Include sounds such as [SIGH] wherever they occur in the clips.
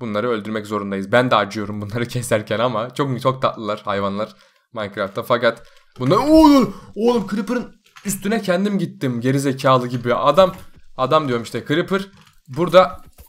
Bunları öldürmek zorundayız. Ben de acıyorum bunları [LAUGHS] keserken ama çok çok tatlılar hayvanlar Minecraft'ta. Fakat bunlar oğlum, oğlum Creeper'ın üstüne kendim gittim geri zekalı gibi. Adam adam diyorum işte Creeper burada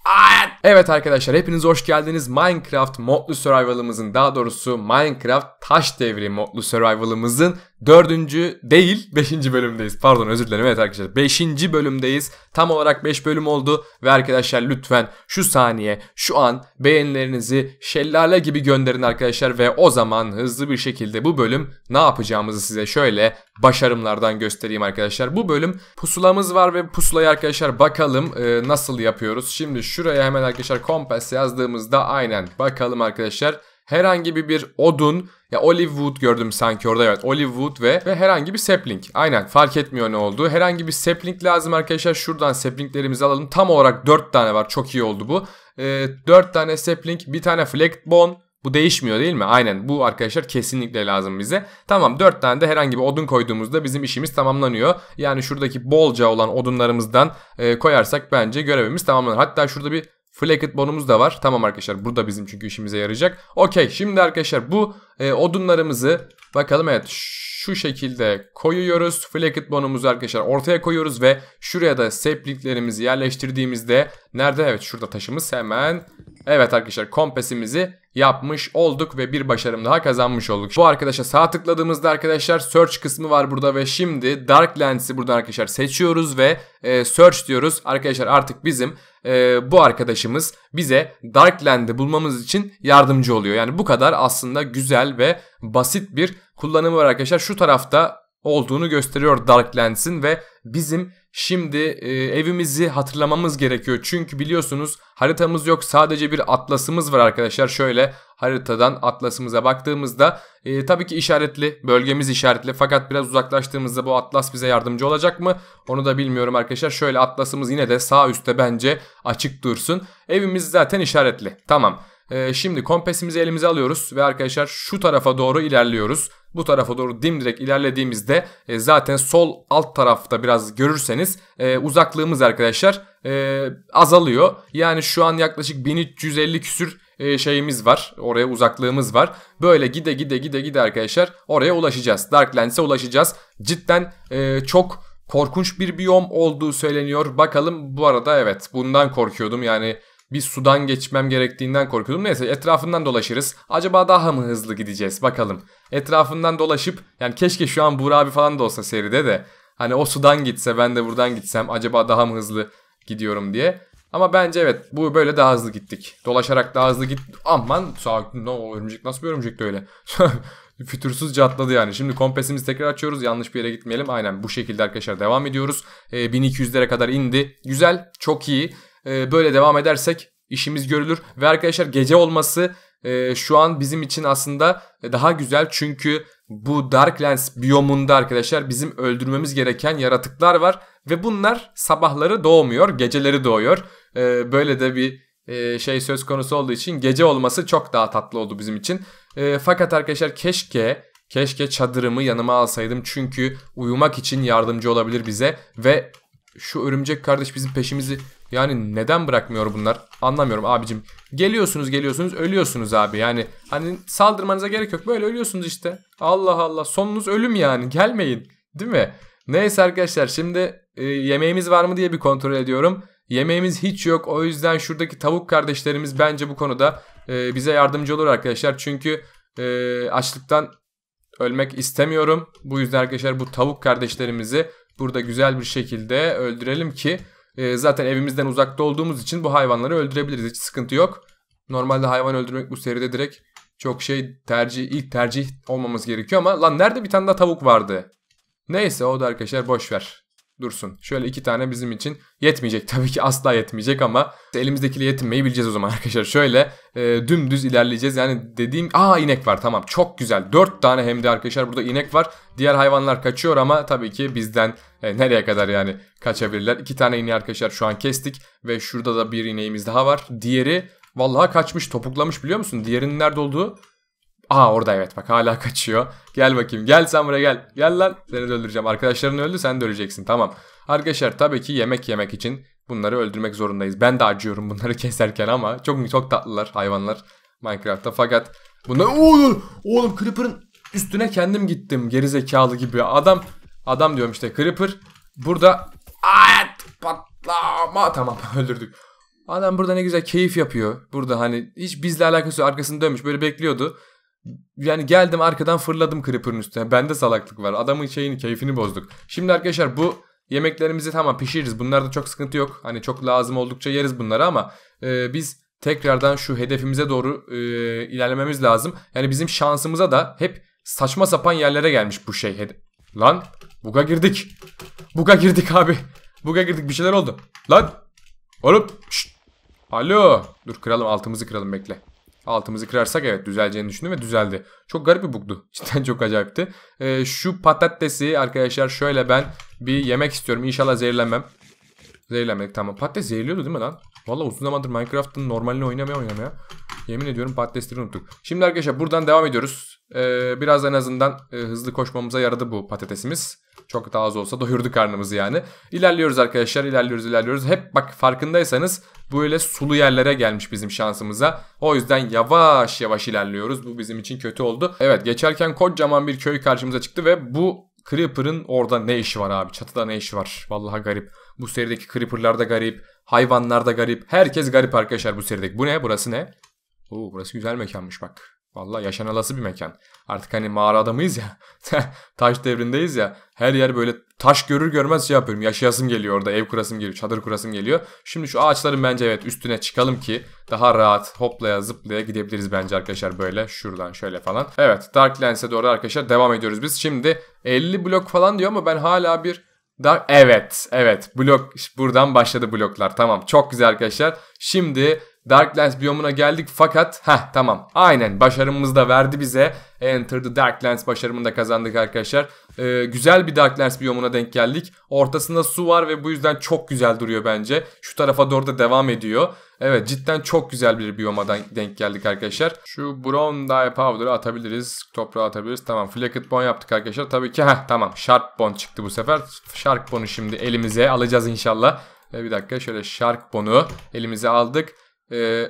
Aa, Evet arkadaşlar hepiniz hoş geldiniz. Minecraft modlu survival'ımızın daha doğrusu Minecraft taş devri modlu survival'ımızın dördüncü değil [LAUGHS] beşinci bölümdeyiz. Pardon özür dilerim evet arkadaşlar beşinci bölümdeyiz. Tam olarak beş bölüm oldu ve arkadaşlar lütfen şu saniye şu an beğenilerinizi şellale gibi gönderin arkadaşlar ve o zaman hızlı bir şekilde bu bölüm ne yapacağımızı size şöyle başarımlardan göstereyim arkadaşlar. Bu bölüm pusulamız var ve pusulayı arkadaşlar bakalım e, nasıl yapıyoruz. Şimdi şuraya hemen arkadaşlar kompas yazdığımızda aynen bakalım arkadaşlar herhangi bir, bir odun ya olive wood gördüm sanki orada evet olive wood ve ve herhangi bir sapling. Aynen fark etmiyor ne oldu. Herhangi bir sapling lazım arkadaşlar. Şuradan saplinglerimizi alalım. Tam olarak 4 tane var. Çok iyi oldu bu. Ee, 4 tane sapling, bir tane flaked bone, bu değişmiyor değil mi? Aynen bu arkadaşlar kesinlikle lazım bize. Tamam 4 tane de herhangi bir odun koyduğumuzda bizim işimiz tamamlanıyor. Yani şuradaki bolca olan odunlarımızdan e, koyarsak bence görevimiz tamamlanır. Hatta şurada bir Flaked bonumuz da var. Tamam arkadaşlar burada bizim çünkü işimize yarayacak. Okey şimdi arkadaşlar bu e, odunlarımızı bakalım evet şu şekilde koyuyoruz. Flaked bonumuzu arkadaşlar ortaya koyuyoruz ve şuraya da sepliklerimizi yerleştirdiğimizde nerede? Evet şurada taşımız hemen. Evet arkadaşlar kompesimizi yapmış olduk ve bir başarım daha kazanmış olduk. Bu arkadaşa sağ tıkladığımızda arkadaşlar search kısmı var burada ve şimdi dark lens'i buradan arkadaşlar seçiyoruz ve e, search diyoruz. Arkadaşlar artık bizim e, bu arkadaşımız bize dark lens'i bulmamız için yardımcı oluyor. Yani bu kadar aslında güzel ve basit bir kullanımı var arkadaşlar. Şu tarafta olduğunu gösteriyor dark lens'in ve bizim Şimdi e, evimizi hatırlamamız gerekiyor. Çünkü biliyorsunuz haritamız yok. Sadece bir atlasımız var arkadaşlar. Şöyle haritadan atlasımıza baktığımızda e, tabii ki işaretli. Bölgemiz işaretli. Fakat biraz uzaklaştığımızda bu atlas bize yardımcı olacak mı? Onu da bilmiyorum arkadaşlar. Şöyle atlasımız yine de sağ üstte bence açık dursun. Evimiz zaten işaretli. Tamam. Ee, şimdi kompasimizi elimize alıyoruz ve arkadaşlar şu tarafa doğru ilerliyoruz. Bu tarafa doğru dimdirek ilerlediğimizde e, zaten sol alt tarafta biraz görürseniz e, uzaklığımız arkadaşlar e, azalıyor. Yani şu an yaklaşık 1350 küsür şeyimiz var. Oraya uzaklığımız var. Böyle gide gide gide gide arkadaşlar oraya ulaşacağız. Darklands'e ulaşacağız. Cidden çok korkunç bir biyom olduğu söyleniyor. Bakalım bu arada evet bundan korkuyordum yani bir sudan geçmem gerektiğinden korkuyordum. Neyse etrafından dolaşırız. Acaba daha mı hızlı gideceğiz bakalım. Etrafından dolaşıp yani keşke şu an Burak abi falan da olsa seride de. Hani o sudan gitse ben de buradan gitsem acaba daha mı hızlı gidiyorum diye. Ama bence evet bu böyle daha hızlı gittik. Dolaşarak daha hızlı git. Aman sakin o örümcek nasıl bir örümcekti öyle. [LAUGHS] fütursuzca atladı yani. Şimdi kompesimizi tekrar açıyoruz. Yanlış bir yere gitmeyelim. Aynen bu şekilde arkadaşlar devam ediyoruz. E, 1200'lere kadar indi. Güzel, çok iyi. Ee, böyle devam edersek işimiz görülür. Ve arkadaşlar gece olması e, şu an bizim için aslında daha güzel. Çünkü bu Darklands biyomunda arkadaşlar bizim öldürmemiz gereken yaratıklar var. Ve bunlar sabahları doğmuyor, geceleri doğuyor. Ee, böyle de bir e, şey söz konusu olduğu için gece olması çok daha tatlı oldu bizim için. Ee, fakat arkadaşlar keşke keşke çadırımı yanıma alsaydım çünkü uyumak için yardımcı olabilir bize ve şu örümcek kardeş bizim peşimizi yani neden bırakmıyor bunlar? Anlamıyorum abicim. Geliyorsunuz geliyorsunuz ölüyorsunuz abi. Yani hani saldırmanıza gerek yok. Böyle ölüyorsunuz işte. Allah Allah. Sonunuz ölüm yani. [LAUGHS] Gelmeyin. Değil mi? Neyse arkadaşlar şimdi e, yemeğimiz var mı diye bir kontrol ediyorum. Yemeğimiz hiç yok. O yüzden şuradaki tavuk kardeşlerimiz bence bu konuda e, bize yardımcı olur arkadaşlar. Çünkü e, açlıktan ölmek istemiyorum. Bu yüzden arkadaşlar bu tavuk kardeşlerimizi burada güzel bir şekilde öldürelim ki e, zaten evimizden uzakta olduğumuz için bu hayvanları öldürebiliriz. Hiç sıkıntı yok. Normalde hayvan öldürmek bu seride direkt çok şey tercih ilk tercih olmamız gerekiyor ama lan nerede bir tane daha tavuk vardı? Neyse o da arkadaşlar boş ver dursun. Şöyle iki tane bizim için yetmeyecek [LAUGHS] tabii ki asla yetmeyecek ama elimizdekiyle yetinmeyi bileceğiz o zaman [LAUGHS] arkadaşlar. Şöyle e, dümdüz ilerleyeceğiz yani dediğim aa inek var tamam çok güzel dört tane hem de arkadaşlar burada inek var. Diğer hayvanlar kaçıyor ama tabii ki bizden e, nereye kadar yani kaçabilirler. İki tane ineği arkadaşlar şu an kestik ve şurada da bir ineğimiz daha var. Diğeri vallahi kaçmış topuklamış biliyor musun? Diğerinin nerede olduğu Aa orada evet bak hala [LAUGHS] kaçıyor. Gel bakayım gel sen buraya gel. Gel lan seni öldüreceğim. Arkadaşların öldü sen de öleceksin tamam. Arkadaşlar tabii ki yemek yemek için bunları öldürmek zorundayız. Ben de acıyorum bunları [LAUGHS] keserken ama çok çok tatlılar hayvanlar Minecraft'ta. Fakat bunlar oğlum, oğlum Creeper'ın üstüne kendim gittim gerizekalı gibi. Adam adam diyorum işte Creeper burada ayet patlama tamam [LAUGHS] öldürdük. Adam burada ne güzel keyif yapıyor. Burada hani hiç bizle alakası yok. Arkasını dönmüş böyle bekliyordu yani geldim arkadan fırladım Creeper'ın üstüne. Bende salaklık var. Adamın şeyini keyfini bozduk. Şimdi arkadaşlar bu yemeklerimizi tamam pişiririz. Bunlarda çok sıkıntı yok. Hani çok lazım oldukça yeriz bunları ama e, biz tekrardan şu hedefimize doğru e, ilerlememiz lazım. Yani bizim şansımıza da hep saçma sapan yerlere gelmiş bu şey. Lan buga girdik. Buga girdik abi. Buga girdik bir şeyler oldu. Lan oğlum şşt. Alo. Dur kıralım altımızı kıralım bekle altımızı kırarsak evet düzeleceğini düşündüm ve düzeldi. Çok garip bir bugdu. [LAUGHS] Cidden çok acayipti. E, şu patatesi arkadaşlar şöyle ben bir yemek istiyorum. İnşallah zehirlenmem. Zehirlenmedik tamam. Patates zehirliyordu değil mi lan? Valla uzun zamandır Minecraft'ın normalini oynamaya oynamaya. Yemin ediyorum patatesleri unuttuk. Şimdi arkadaşlar buradan devam ediyoruz. Ee, biraz en azından e, hızlı koşmamıza yaradı bu patatesimiz. Çok daha az olsa doyurdu karnımızı yani. İlerliyoruz arkadaşlar ilerliyoruz ilerliyoruz. Hep bak farkındaysanız böyle sulu yerlere gelmiş bizim şansımıza. O yüzden yavaş yavaş ilerliyoruz. Bu bizim için kötü oldu. Evet geçerken kocaman bir köy karşımıza çıktı ve bu Creeper'ın orada ne işi var abi? Çatıda ne işi var? Vallahi garip. Bu serideki Creeper'lar da garip. Hayvanlar da garip. Herkes garip arkadaşlar bu serideki. Bu ne? Burası ne? Oo, burası güzel mekanmış bak. Vallahi yaşanalası bir mekan. Artık hani mağara adamıyız ya. [LAUGHS] taş devrindeyiz ya. Her yer böyle taş görür görmez şey yapıyorum. Yaşayasım geliyor orada. Ev kurasım geliyor. Çadır kurasım geliyor. Şimdi şu ağaçların bence evet üstüne çıkalım ki daha rahat hoplaya zıplaya gidebiliriz bence arkadaşlar böyle. Şuradan şöyle falan. Evet Darklands'e doğru arkadaşlar devam ediyoruz biz. Şimdi 50 blok falan diyor ama ben hala bir Dark... Evet, evet. Blok buradan başladı bloklar. Tamam. Çok güzel arkadaşlar. Şimdi Darklands biyomuna geldik fakat ha tamam aynen başarımımız da verdi bize. Enter the Darklands başarımını da kazandık arkadaşlar. Ee, güzel bir Darklands biyomuna denk geldik. Ortasında su var ve bu yüzden çok güzel duruyor bence. Şu tarafa doğru da devam ediyor. Evet cidden çok güzel bir biyomadan denk geldik arkadaşlar. Şu brown dye powder'ı atabiliriz. Toprağa atabiliriz. Tamam flacket bone yaptık arkadaşlar. Tabii ki ha tamam shark bone çıktı bu sefer. Shark bone'u şimdi elimize alacağız inşallah. Ve ee, bir dakika şöyle shark bone'u elimize aldık. Ee,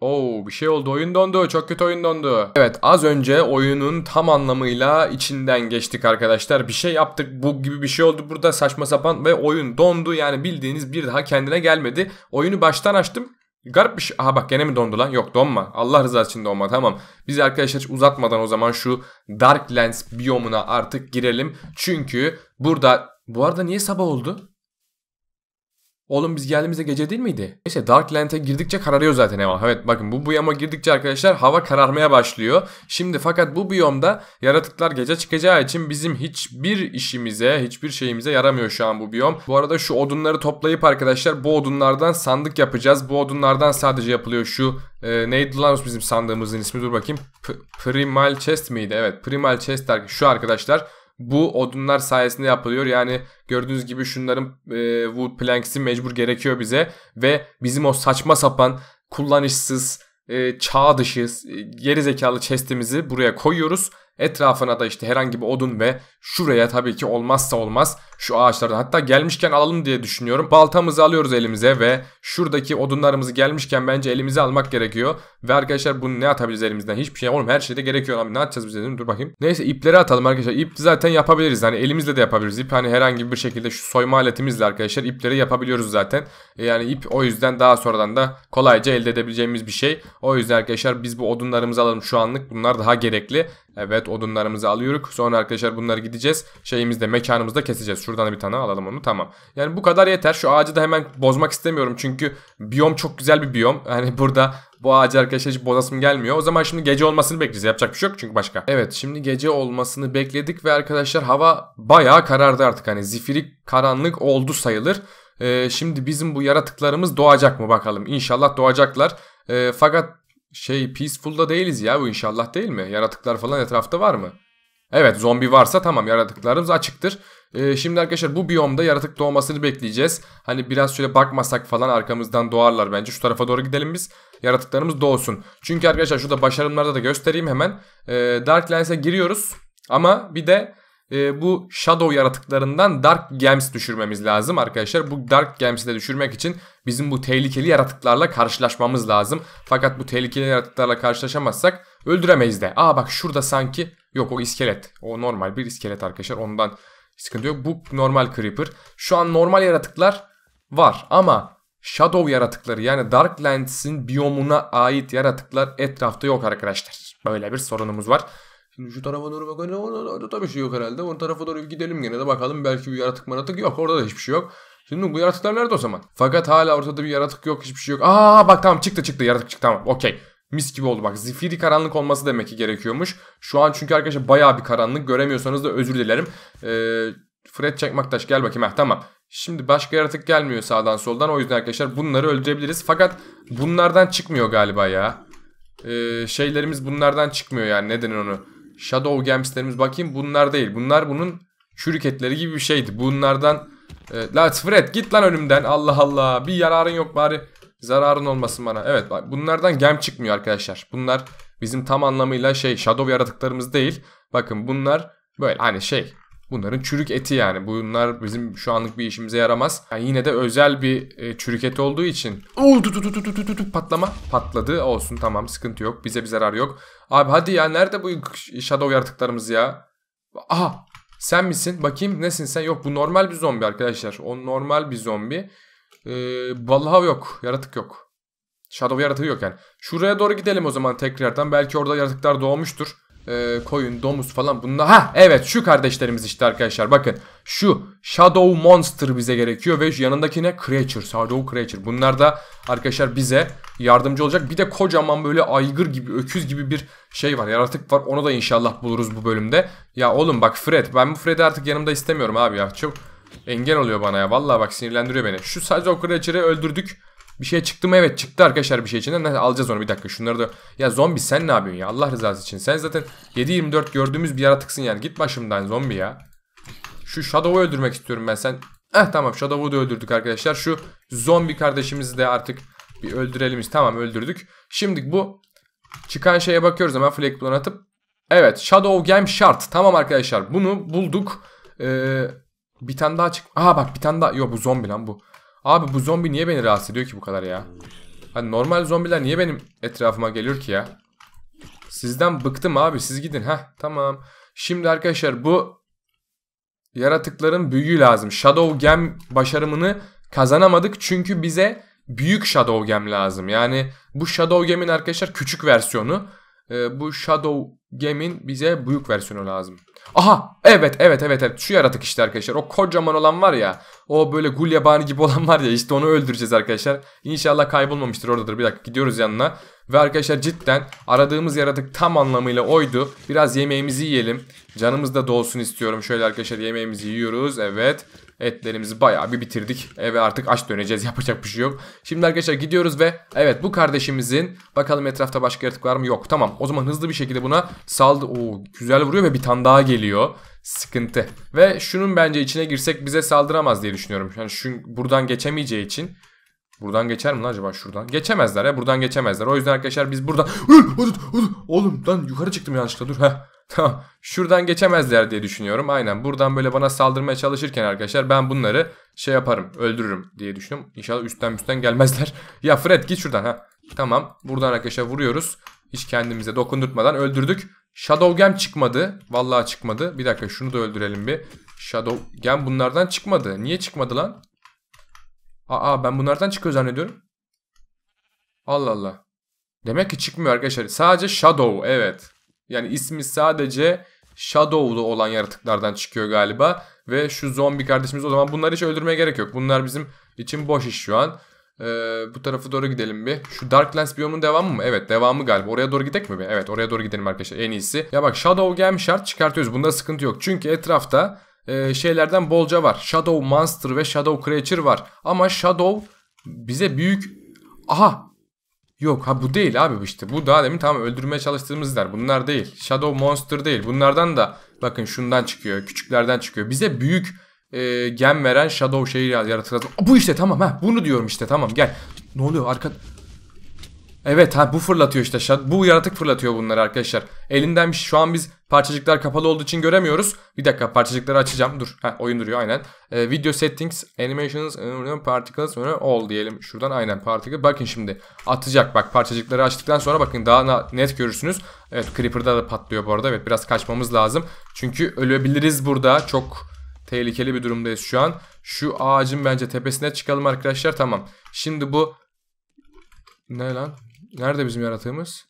Oo oh, bir şey oldu oyun dondu çok kötü oyun dondu. Evet az önce oyunun tam anlamıyla içinden geçtik arkadaşlar. Bir şey yaptık bu gibi bir şey oldu burada saçma sapan ve oyun dondu. Yani bildiğiniz bir daha kendine gelmedi. Oyunu baştan açtım Garip bir şey. Aha bak gene mi dondu lan? Yok donma. Allah rızası için donma tamam. Biz arkadaşlar uzatmadan o zaman şu Dark Lens biyomuna artık girelim. Çünkü burada... Bu arada niye sabah oldu? Oğlum biz geldiğimizde gece değil miydi? Neyse Dark Lent'e girdikçe kararıyor zaten hava. Evet bakın bu biyoma girdikçe arkadaşlar hava kararmaya başlıyor. Şimdi fakat bu biyomda yaratıklar gece çıkacağı için bizim hiçbir işimize, hiçbir şeyimize yaramıyor şu an bu biyom. Bu arada şu odunları toplayıp arkadaşlar bu odunlardan sandık yapacağız. Bu odunlardan sadece yapılıyor şu e, neydi lan bizim sandığımızın ismi dur bakayım. P Primal Chest miydi? Evet Primal Chest şu arkadaşlar bu odunlar sayesinde yapılıyor. Yani gördüğünüz gibi şunların e, wood planks'i mecbur gerekiyor bize ve bizim o saçma sapan kullanışsız e, çağ dışı e, geri zekalı chest'imizi buraya koyuyoruz Etrafına da işte herhangi bir odun ve şuraya tabii ki olmazsa olmaz şu ağaçlardan. Hatta gelmişken alalım diye düşünüyorum. Baltamızı alıyoruz elimize ve şuradaki odunlarımızı gelmişken bence elimize almak gerekiyor. Ve arkadaşlar bunu ne atabiliriz elimizden? Hiçbir şey. Oğlum her şeyde gerekiyor abi. Ne atacağız biz dedim. Dur bakayım. Neyse ipleri atalım arkadaşlar. İp zaten yapabiliriz. Hani elimizle de yapabiliriz. İp hani herhangi bir şekilde şu soyma aletimizle arkadaşlar ipleri yapabiliyoruz zaten. E, yani ip o yüzden daha sonradan da kolayca elde edebileceğimiz bir şey. O yüzden arkadaşlar biz bu odunlarımızı alalım şu anlık. Bunlar daha gerekli. Evet odunlarımızı alıyoruz. Sonra arkadaşlar bunları gideceğiz. Şeyimizde mekanımızda keseceğiz. Şuradan bir tane alalım onu tamam. Yani bu kadar yeter. Şu ağacı da hemen bozmak istemiyorum. Çünkü biyom çok güzel bir biyom. [LAUGHS] Yani burada bu ağacı arkadaşlar hiç bozasım gelmiyor. O zaman şimdi gece olmasını bekleyeceğiz. Yapacak bir şey yok çünkü başka. Evet şimdi gece olmasını bekledik ve arkadaşlar hava bayağı karardı artık. Hani zifirik karanlık oldu sayılır. Ee, şimdi bizim bu yaratıklarımız doğacak mı bakalım. İnşallah doğacaklar. E, fakat şey peaceful'da değiliz ya bu inşallah değil mi? Yaratıklar falan etrafta var mı? Evet zombi varsa tamam yaratıklarımız açıktır. Ee, şimdi arkadaşlar bu biyomda yaratık doğmasını bekleyeceğiz. Hani biraz şöyle bakmasak falan arkamızdan doğarlar bence. Şu tarafa doğru gidelim biz. Yaratıklarımız doğsun. Çünkü arkadaşlar şurada başarımlarda da göstereyim hemen. Ee, Dark giriyoruz. Ama bir de e, bu Shadow yaratıklarından Dark Gems düşürmemiz lazım arkadaşlar. Bu Dark Gems'i de düşürmek için bizim bu tehlikeli yaratıklarla karşılaşmamız lazım. Fakat bu tehlikeli yaratıklarla karşılaşamazsak öldüremeyiz de. Aa bak şurada sanki yok o iskelet. O normal bir iskelet arkadaşlar ondan sıkıntı yok. Bu normal Creeper. Şu an normal yaratıklar var ama Shadow yaratıkları yani Darklands'in biyomuna ait yaratıklar etrafta yok arkadaşlar. Böyle bir sorunumuz var şu tarafa doğru bakınca hani orada, orada da bir şey yok herhalde. O tarafa doğru gidelim gene de bakalım. Belki bir yaratık maratık yok. Orada da hiçbir şey yok. Şimdi bu yaratıklar nerede o zaman? Fakat hala ortada bir yaratık yok. Hiçbir şey yok. Aa bak tamam çıktı çıktı. Yaratık çıktı tamam. Okey. Mis gibi oldu bak zifiri karanlık olması demek ki gerekiyormuş. Şu an çünkü arkadaşlar baya bir karanlık göremiyorsanız da özür dilerim. Ee, Fred Çakmaktaş gel bakayım ha tamam. Şimdi başka yaratık gelmiyor sağdan soldan o yüzden arkadaşlar bunları öldürebiliriz. Fakat bunlardan çıkmıyor galiba ya. Ee, şeylerimiz bunlardan çıkmıyor yani ne onu. Shadow Games'lerimiz bakayım bunlar değil. Bunlar bunun şirketleri gibi bir şeydi. Bunlardan e, Fred git lan önümden. Allah Allah. Bir yararın yok bari. Zararın olmasın bana. Evet bak bunlardan gem çıkmıyor arkadaşlar. Bunlar bizim tam anlamıyla şey shadow yaratıklarımız değil. Bakın bunlar böyle hani şey Bunların çürük eti yani. Bunlar bizim şu anlık bir işimize yaramaz. Yani yine de özel bir e, çürük et olduğu için. Oo, du, du, du, du, du, du, patlama. Patladı. Olsun tamam sıkıntı yok. Bize bir zarar yok. Abi hadi ya nerede bu shadow yaratıklarımız ya? Aha sen misin? Bakayım nesin sen? Yok bu normal bir zombi arkadaşlar. O normal bir zombi. Ee, vallahi yok. Yaratık yok. Shadow yaratığı yok yani. Şuraya doğru gidelim o zaman tekrardan. Belki orada yaratıklar doğmuştur e, koyun, domuz falan bunlar. Ha evet şu kardeşlerimiz işte arkadaşlar bakın. Şu Shadow Monster bize gerekiyor ve yanındaki ne? Creature. Shadow Creature. Bunlar da arkadaşlar bize yardımcı olacak. Bir de kocaman böyle aygır gibi, öküz gibi bir şey var. Yaratık var. Onu da inşallah buluruz bu bölümde. Ya oğlum bak Fred. Ben bu Fred'i artık yanımda istemiyorum abi ya. Çok engel oluyor bana ya. Vallahi bak sinirlendiriyor beni. Şu Shadow Creature'ı öldürdük. Bir şey çıktı mı? Evet çıktı arkadaşlar bir şey içinden. alacağız onu bir dakika. Şunları da... Ya zombi sen ne yapıyorsun ya? Allah rızası için. Sen zaten 7-24 gördüğümüz bir yaratıksın yani. Git başımdan zombi ya. Şu Shadow'u öldürmek istiyorum ben. Sen... Eh tamam Shadow'u da öldürdük arkadaşlar. Şu zombi kardeşimizi de artık bir öldürelimiz Tamam öldürdük. Şimdi bu çıkan şeye bakıyoruz hemen flag plan atıp. Evet Shadow Game shard Tamam arkadaşlar bunu bulduk. Ee, bir tane daha çık. Aha bak bir tane daha. Yok bu zombi lan bu. Abi bu zombi niye beni rahatsız ediyor ki bu kadar ya? Hani normal zombiler niye benim etrafıma geliyor ki ya? Sizden bıktım abi siz gidin. Heh tamam. Şimdi arkadaşlar bu yaratıkların büyüğü lazım. Shadow Gem başarımını kazanamadık çünkü bize büyük Shadow Gem lazım. Yani bu Shadow Gem'in arkadaşlar küçük versiyonu e, bu Shadow Game'in bize büyük versiyonu lazım. Aha evet evet evet evet şu yaratık işte arkadaşlar o kocaman olan var ya o böyle gul yabani gibi [LAUGHS] olan var ya işte onu öldüreceğiz arkadaşlar. İnşallah kaybolmamıştır oradadır bir dakika gidiyoruz yanına. Ve arkadaşlar cidden aradığımız yaratık tam anlamıyla oydu. Biraz yemeğimizi yiyelim. Canımız da dolsun istiyorum. Şöyle arkadaşlar yemeğimizi yiyoruz. Evet etlerimizi bayağı bir bitirdik. Eve artık aç döneceğiz [LAUGHS] yapacak bir şey yok. Şimdi arkadaşlar gidiyoruz ve evet bu kardeşimizin bakalım etrafta başka yaratık var mı? Yok tamam o zaman hızlı bir şekilde buna saldı. Oo, güzel vuruyor ve bir tane daha geliyor sıkıntı. Ve şunun bence içine girsek bize saldıramaz diye düşünüyorum. Yani şu buradan geçemeyeceği için Buradan geçer mi lan acaba şuradan? Geçemezler ya buradan geçemezler. O yüzden arkadaşlar biz buradan... Oğlum lan yukarı çıktım yanlışlıkla dur. Heh. Tamam. Şuradan geçemezler diye düşünüyorum. Aynen. Buradan böyle bana saldırmaya çalışırken arkadaşlar ben bunları şey yaparım. Öldürürüm diye düşünüyorum. İnşallah üstten üstten gelmezler. [LAUGHS] ya Fred git şuradan ha. Tamam. Buradan arkadaşlar vuruyoruz. Hiç kendimize dokundurtmadan öldürdük. Shadow Gem çıkmadı. Vallahi çıkmadı. Bir dakika şunu da öldürelim bir. Shadow Gem bunlardan çıkmadı. Niye çıkmadı lan? Aa ben bunlardan çıkıyor zannediyorum. Allah Allah. Demek ki çıkmıyor arkadaşlar. Sadece Shadow evet. Yani ismi sadece Shadow'lu olan yaratıklardan çıkıyor galiba. Ve şu zombi kardeşimiz o zaman bunları hiç öldürmeye gerek yok. Bunlar bizim için boş iş şu an. Ee, bu tarafa doğru gidelim bir. Şu Darklands biyomun devamı mı? Evet devamı galiba. Oraya doğru gidek mi? Bir? Evet oraya doğru gidelim arkadaşlar en iyisi. Ya bak Shadow gelmiş şart çıkartıyoruz. Bunda sıkıntı yok. Çünkü etrafta e, şeylerden bolca var. Shadow Monster ve Shadow Creature var. Ama Shadow bize büyük... Aha! Yok ha bu değil abi işte. Bu daha demin tamam öldürmeye çalıştığımız der. Bunlar değil. Shadow Monster değil. Bunlardan da bakın şundan çıkıyor. Küçüklerden çıkıyor. Bize büyük e, gen veren Shadow şeyi yaratıklar. Bu işte tamam ha. Bunu diyorum işte tamam gel. Ne oluyor arka... Evet ha bu fırlatıyor işte. Bu yaratık fırlatıyor bunları arkadaşlar. Elinden bir şu an biz parçacıklar kapalı olduğu için göremiyoruz. Bir dakika parçacıkları açacağım. Dur. Ha oyun duruyor aynen. Ee, video settings, animations, particles, all diyelim. Şuradan aynen particle. Bakın şimdi atacak bak parçacıkları açtıktan sonra bakın daha net görürsünüz. Evet creeper'da da patlıyor bu arada. Evet biraz kaçmamız lazım. Çünkü ölebiliriz burada. Çok tehlikeli bir durumdayız şu an. Şu ağacın bence tepesine çıkalım arkadaşlar. Tamam. Şimdi bu ne lan? Nerede bizim yaratığımız?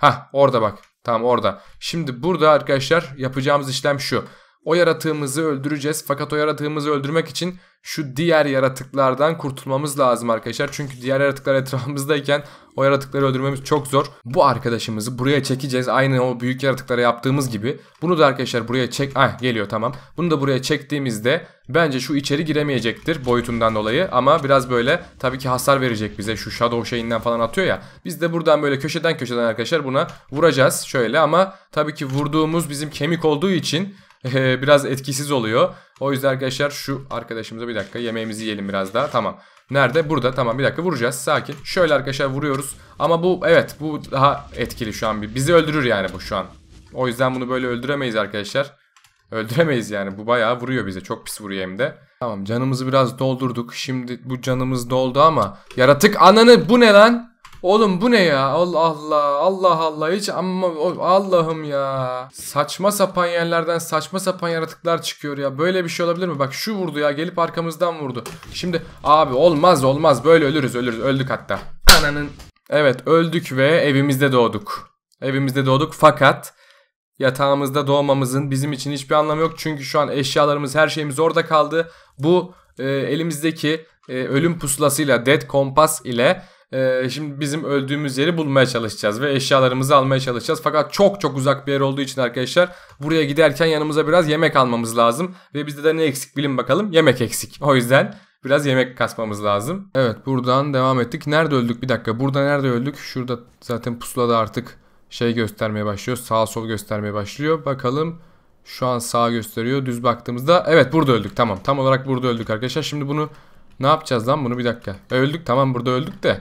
Ha orada bak. Tamam orada. Şimdi burada arkadaşlar yapacağımız işlem şu. O yaratığımızı öldüreceğiz fakat o yaratığımızı öldürmek için şu diğer yaratıklardan kurtulmamız lazım arkadaşlar. Çünkü diğer yaratıklar [LAUGHS] etrafımızdayken o yaratıkları öldürmemiz çok zor. Bu arkadaşımızı buraya çekeceğiz. Aynı o büyük yaratıklara yaptığımız gibi. Bunu da arkadaşlar buraya çek... Ah geliyor tamam. Bunu da buraya çektiğimizde bence şu içeri giremeyecektir boyutundan dolayı. Ama biraz böyle tabii ki hasar verecek bize. Şu shadow şeyinden falan atıyor ya. Biz de buradan böyle köşeden köşeden arkadaşlar buna vuracağız. Şöyle ama tabii ki vurduğumuz bizim kemik olduğu için ee, biraz etkisiz oluyor. O yüzden arkadaşlar şu arkadaşımıza bir dakika yemeğimizi yiyelim biraz daha. Tamam. Nerede? Burada. Tamam bir dakika vuracağız. Sakin. Şöyle arkadaşlar vuruyoruz. Ama bu evet bu daha etkili şu an. Bizi öldürür yani bu şu an. O yüzden bunu böyle öldüremeyiz arkadaşlar. Öldüremeyiz yani. Bu bayağı vuruyor bize. Çok pis vuruyor hem de. Tamam canımızı biraz doldurduk. Şimdi bu canımız doldu ama. Yaratık ananı bu ne lan? Oğlum bu ne ya? Allah Allah. Allah Allah. Hiç amma Allah'ım ya. Saçma sapan yerlerden saçma sapan yaratıklar çıkıyor ya. Böyle bir şey olabilir mi? Bak şu vurdu ya. Gelip arkamızdan vurdu. Şimdi abi olmaz olmaz. Böyle ölürüz ölürüz. Öldük hatta. Ananın. Evet öldük ve evimizde doğduk. Evimizde doğduk fakat yatağımızda doğmamızın bizim için hiçbir anlamı yok. Çünkü şu an eşyalarımız her şeyimiz orada kaldı. Bu e, elimizdeki e, ölüm pusulasıyla Dead Kompas ile ee, şimdi bizim öldüğümüz yeri bulmaya çalışacağız ve eşyalarımızı almaya çalışacağız. Fakat çok çok uzak bir yer olduğu için arkadaşlar buraya giderken yanımıza biraz yemek almamız lazım. Ve bizde de ne eksik bilin bakalım. Yemek eksik. O yüzden biraz yemek kasmamız lazım. Evet buradan devam ettik. Nerede öldük? Bir dakika. Burada nerede öldük? Şurada zaten pusulada artık şey göstermeye başlıyor. Sağ sol göstermeye başlıyor. Bakalım. Şu an sağ gösteriyor. Düz baktığımızda evet burada öldük. Tamam. Tam olarak burada öldük arkadaşlar. Şimdi bunu ne yapacağız lan bunu bir dakika. Öldük tamam burada öldük de.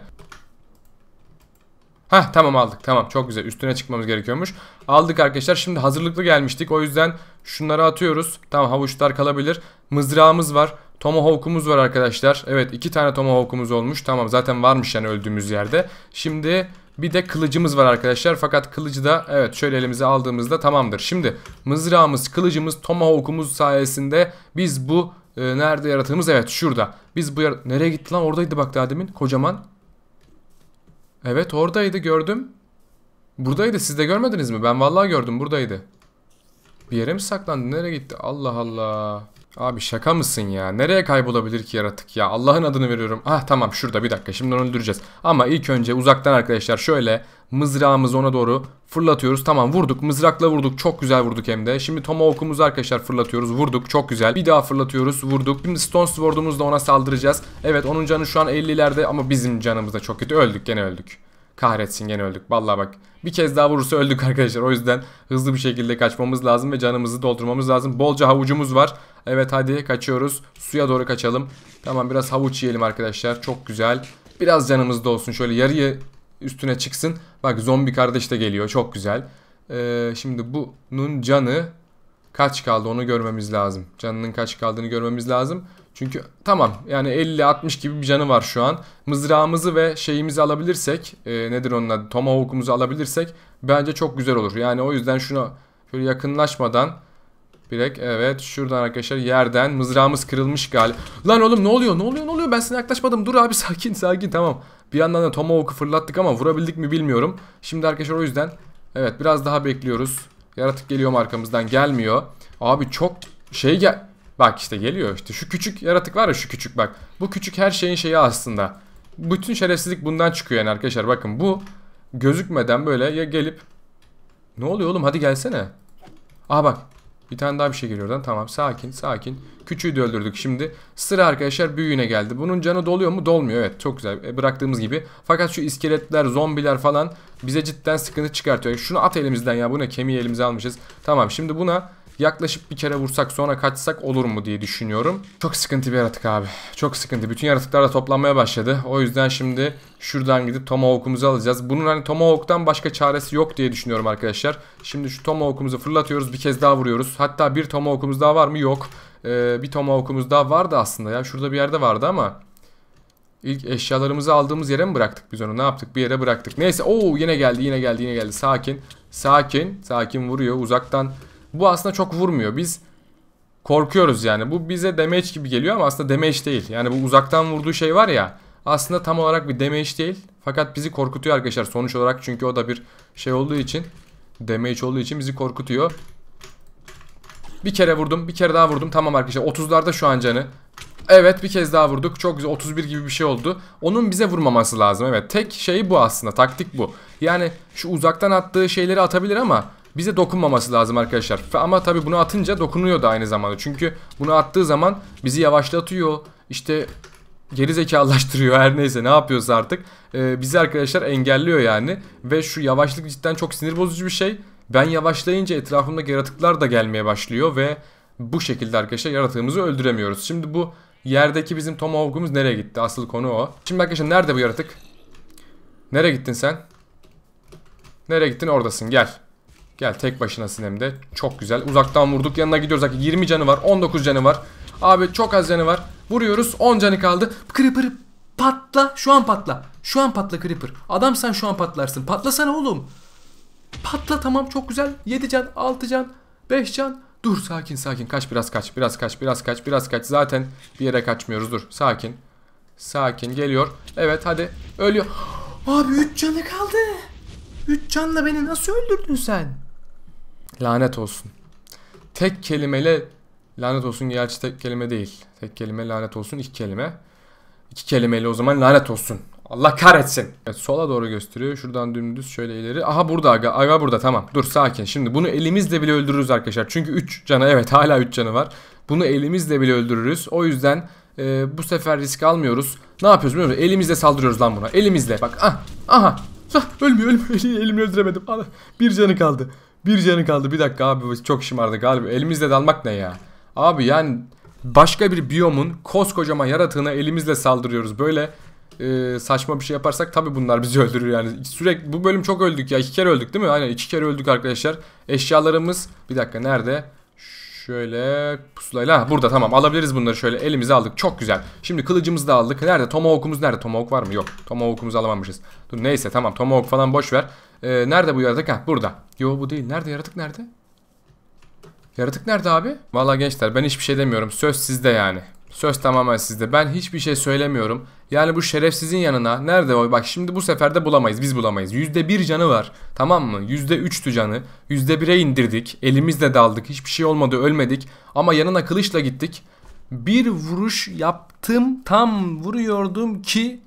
Ha tamam aldık tamam çok güzel üstüne çıkmamız gerekiyormuş. Aldık arkadaşlar şimdi hazırlıklı gelmiştik o yüzden şunları atıyoruz. Tamam havuçlar kalabilir. Mızrağımız var. Tomahawk'umuz var arkadaşlar. Evet iki tane Tomahawk'umuz olmuş. Tamam zaten varmış yani öldüğümüz yerde. Şimdi bir de kılıcımız var arkadaşlar. Fakat kılıcı da evet şöyle elimize aldığımızda tamamdır. Şimdi mızrağımız, kılıcımız, Tomahawk'umuz sayesinde biz bu e, nerede yaratığımız? Evet şurada. Biz bu yer nereye gitti lan? Oradaydı bak daha demin. Kocaman. Evet oradaydı gördüm. Buradaydı siz de görmediniz mi? Ben vallahi gördüm buradaydı. Bir yere mi saklandı? Nereye gitti? Allah Allah. Abi şaka mısın ya? Nereye kaybolabilir ki yaratık ya? Allah'ın adını veriyorum. Ah tamam şurada bir dakika şimdi onu öldüreceğiz. Ama ilk önce uzaktan arkadaşlar şöyle mızrağımızı ona doğru fırlatıyoruz. Tamam vurduk mızrakla vurduk çok güzel vurduk hem de. Şimdi tomahawk'umuzu arkadaşlar fırlatıyoruz vurduk çok güzel. Bir daha fırlatıyoruz vurduk. Şimdi stone sword'umuzla ona saldıracağız. Evet onun canı şu an 50'lerde ama bizim canımız da çok kötü öldük gene öldük. Kahretsin gene öldük. Vallahi bak bir kez daha vurursa öldük arkadaşlar. O yüzden hızlı bir şekilde kaçmamız lazım ve canımızı doldurmamız lazım. Bolca havucumuz var. Evet hadi kaçıyoruz. Suya doğru kaçalım. Tamam biraz havuç yiyelim arkadaşlar. Çok güzel. Biraz canımızda olsun. Şöyle yarıya üstüne çıksın. Bak zombi kardeş de geliyor. Çok güzel. Ee, şimdi bunun canı kaç kaldı onu görmemiz lazım. Canının kaç kaldığını görmemiz lazım. Çünkü tamam yani 50-60 gibi bir canı var şu an. Mızrağımızı ve şeyimizi alabilirsek e, nedir onun adı tomahawk'umuzu alabilirsek bence çok güzel olur. Yani o yüzden şuna şöyle yakınlaşmadan bilek. Evet şuradan arkadaşlar yerden mızrağımız kırılmış galiba. Lan oğlum ne oluyor ne oluyor ne oluyor ben sana yaklaşmadım dur abi [LAUGHS] sakin sakin tamam. Bir yandan da Tomahawk'u fırlattık ama vurabildik mi bilmiyorum. Şimdi arkadaşlar o yüzden evet biraz daha bekliyoruz. Yaratık geliyor arkamızdan gelmiyor. Abi çok şey gel... Bak işte geliyor işte şu küçük yaratık var ya şu küçük bak. Bu küçük her şeyin şeyi aslında. Bütün şerefsizlik bundan çıkıyor yani arkadaşlar bakın bu gözükmeden böyle ya gelip ne oluyor oğlum hadi gelsene. Aha bak bir tane daha bir şey geliyor oradan. Tamam sakin sakin. Küçüğü de öldürdük şimdi. Sıra arkadaşlar büyüğüne geldi. Bunun canı doluyor mu? Dolmuyor evet çok güzel e, bıraktığımız gibi. Fakat şu iskeletler zombiler falan bize cidden sıkıntı çıkartıyor. E, şunu at elimizden ya bu ne kemiği elimize almışız. Tamam şimdi buna Yaklaşık bir kere vursak sonra kaçsak olur mu diye düşünüyorum. Çok sıkıntı bir yaratık abi. Çok sıkıntı. Bütün yaratıklar da toplanmaya başladı. O yüzden şimdi şuradan gidip Tomahawk'umuzu alacağız. Bunun hani Tomahawk'tan başka çaresi yok diye düşünüyorum arkadaşlar. Şimdi şu Tomahawk'umuzu fırlatıyoruz. Bir kez daha vuruyoruz. Hatta bir Tomahawk'umuz daha var mı? Yok. Ee, bir Tomahawk'umuz daha vardı aslında ya. Şurada bir yerde vardı ama. İlk eşyalarımızı aldığımız yere mi bıraktık biz onu? Ne yaptık? Bir yere bıraktık. Neyse. Oo yine geldi yine geldi yine geldi. Sakin. Sakin. Sakin vuruyor. Uzaktan bu aslında çok vurmuyor. Biz korkuyoruz yani. Bu bize damage gibi geliyor ama aslında damage değil. Yani bu uzaktan vurduğu şey var ya aslında tam olarak bir damage değil. Fakat bizi korkutuyor arkadaşlar sonuç olarak çünkü o da bir şey olduğu için damage olduğu için bizi korkutuyor. Bir kere vurdum, bir kere daha vurdum. Tamam arkadaşlar 30'larda şu an canı. Evet bir kez daha vurduk. Çok güzel 31 gibi bir şey oldu. Onun bize vurmaması lazım. Evet tek şey bu aslında. Taktik bu. Yani şu uzaktan attığı şeyleri atabilir ama bize dokunmaması lazım arkadaşlar. Ama tabi bunu atınca dokunuyor da aynı zamanda. Çünkü bunu attığı zaman bizi yavaşlatıyor. İşte geri zekalaştırıyor [LAUGHS] her neyse ne yapıyoruz artık. Ee, bizi arkadaşlar engelliyor yani. Ve şu yavaşlık cidden çok sinir bozucu bir şey. Ben yavaşlayınca etrafımda yaratıklar da gelmeye başlıyor ve bu şekilde arkadaşlar yaratığımızı öldüremiyoruz. Şimdi bu yerdeki bizim tomahawk'umuz nereye gitti? Asıl konu o. Şimdi arkadaşlar nerede bu yaratık? Nereye gittin sen? Nereye gittin? Oradasın gel. Gel tek başına sinemde Çok güzel. Uzaktan vurduk. Yanına gidiyoruz. 20 canı var. 19 canı var. Abi çok az canı var. Vuruyoruz. 10 canı kaldı. Creeper patla. Şu an patla. Şu an patla Creeper. Adam sen şu an patlarsın. Patlasana oğlum. Patla tamam çok güzel. 7 can, 6 can, 5 can. Dur sakin sakin. Kaç biraz kaç. Biraz kaç. Biraz kaç. Biraz kaç. Zaten bir yere kaçmıyoruz. Dur sakin. Sakin geliyor. Evet hadi. Ölüyor. [GASPS] Abi 3 canı kaldı. 3 canla beni nasıl öldürdün sen? Lanet olsun. Tek kelimeyle lanet olsun gerçi tek kelime değil. Tek kelime lanet olsun iki kelime. İki kelimeyle o zaman lanet olsun. Allah kahretsin. Evet, sola doğru gösteriyor. Şuradan dümdüz şöyle ileri. Aha burada aga. Aga burada tamam. Dur sakin. Şimdi bunu elimizle bile öldürürüz arkadaşlar. Çünkü 3 canı evet hala 3 canı var. Bunu elimizle bile öldürürüz. O yüzden e, bu sefer risk almıyoruz. Ne yapıyoruz biliyor musun? Elimizle saldırıyoruz lan buna. Elimizle. Bak ah. Aha. Ah, ölmüyor ölmüyor. [LAUGHS] Elimle öldüremedim. Bir canı kaldı. Bir canı kaldı. Bir dakika abi çok şımardık galiba Elimizle dalmak ne ya? Abi yani başka bir biyomun koskocaman yaratığına elimizle saldırıyoruz. Böyle e, saçma bir şey yaparsak tabi bunlar bizi [LAUGHS] öldürür yani. Sürekli bu bölüm çok öldük ya. iki kere öldük değil mi? Aynen iki kere öldük arkadaşlar. Eşyalarımız bir dakika nerede? Şöyle pusulayla ha, burada tamam alabiliriz bunları şöyle elimize aldık çok güzel. Şimdi kılıcımızı da aldık. Nerede tomahawk'umuz nerede? Tomahawk var mı? Yok. Tomahawk'umuzu alamamışız. Dur neyse tamam tomahawk falan boş ver. Ee, nerede bu yaratık? Ha burada. Yo bu değil. Nerede yaratık nerede? Yaratık nerede abi? Valla gençler ben hiçbir şey demiyorum. Söz sizde yani. Söz tamamen sizde. Ben hiçbir şey söylemiyorum. Yani bu şerefsizin yanına nerede o? Bak şimdi bu sefer de bulamayız. Biz bulamayız. Yüzde bir canı var. Tamam mı? Yüzde %3'tü canı. %1'e indirdik. Elimizle daldık. Hiçbir şey olmadı. Ölmedik. Ama yanına kılıçla gittik. Bir vuruş yaptım. Tam vuruyordum ki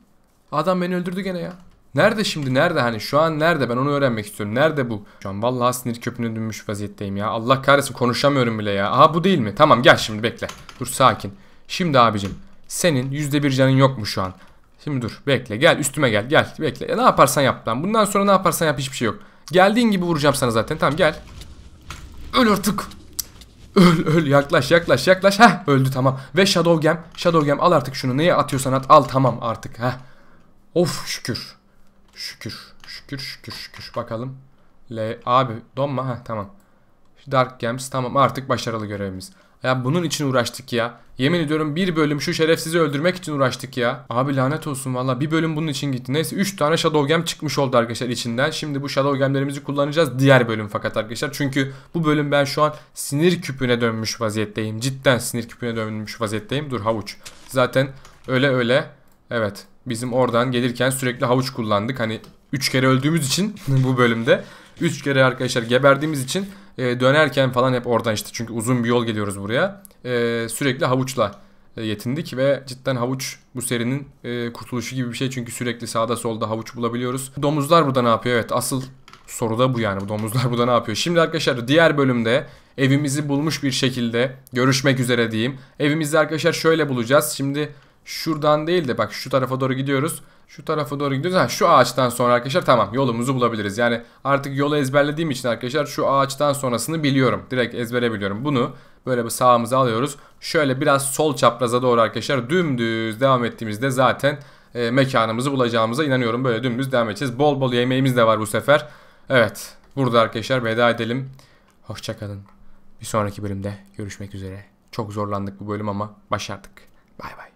adam beni öldürdü gene ya. Nerede şimdi? Nerede hani? Şu an nerede? Ben onu öğrenmek istiyorum. Nerede bu? Şu an vallahi sinir köpüğüne dönmüş vaziyetteyim ya. Allah kahretsin konuşamıyorum bile ya. Aha bu değil mi? Tamam gel şimdi bekle. Dur sakin. Şimdi abicim senin %1 canın yok mu şu an? Şimdi dur bekle gel üstüme gel gel bekle. E, ne yaparsan yap lan. Bundan sonra ne yaparsan yap hiçbir şey yok. Geldiğin gibi vuracağım sana zaten. Tamam gel. Öl artık. Öl öl yaklaş yaklaş yaklaş. Heh öldü tamam. Ve Shadow Gem. Shadow Gem al artık şunu. Neye atıyorsan at al tamam artık. Heh. Of şükür. Şükür. Şükür şükür şükür. Bakalım. L abi donma. Heh tamam. Dark Gems tamam artık başarılı görevimiz. Ya bunun için uğraştık ya. Yemin ediyorum bir bölüm şu şerefsizi öldürmek için uğraştık ya. Abi lanet olsun valla bir bölüm bunun için gitti. Neyse 3 tane Shadow Gem çıkmış oldu arkadaşlar içinden. Şimdi bu Shadow Gem'lerimizi kullanacağız diğer bölüm fakat arkadaşlar. Çünkü bu bölüm ben şu an sinir küpüne dönmüş vaziyetteyim. Cidden sinir küpüne dönmüş vaziyetteyim. Dur havuç. Zaten öyle öyle. Evet bizim oradan gelirken sürekli havuç kullandık. Hani 3 kere öldüğümüz için [LAUGHS] bu bölümde. 3 kere arkadaşlar geberdiğimiz için e, dönerken falan hep oradan işte çünkü uzun bir yol geliyoruz buraya. E, sürekli havuçla e, yetindik ve cidden havuç bu serinin e, kurtuluşu gibi bir şey çünkü sürekli sağda solda havuç bulabiliyoruz. Domuzlar burada ne yapıyor? Evet asıl soru da bu yani. Bu domuzlar [LAUGHS] burada ne yapıyor? Şimdi arkadaşlar diğer bölümde evimizi bulmuş bir şekilde görüşmek üzere diyeyim. Evimizi arkadaşlar şöyle bulacağız. Şimdi şuradan değil de bak şu tarafa doğru gidiyoruz. Şu tarafa doğru gidiyoruz. Ha şu ağaçtan sonra arkadaşlar tamam yolumuzu bulabiliriz. Yani artık yolu ezberlediğim için arkadaşlar şu ağaçtan sonrasını biliyorum. Direkt ezbere biliyorum. Bunu böyle bir sağımıza alıyoruz. Şöyle biraz sol çapraza doğru arkadaşlar dümdüz devam ettiğimizde zaten e, mekanımızı bulacağımıza inanıyorum. Böyle dümdüz devam edeceğiz. Bol bol yemeğimiz de var bu sefer. Evet burada arkadaşlar veda edelim. Hoşçakalın. Bir sonraki bölümde görüşmek üzere. Çok zorlandık bu bölüm ama başardık. Bay bay.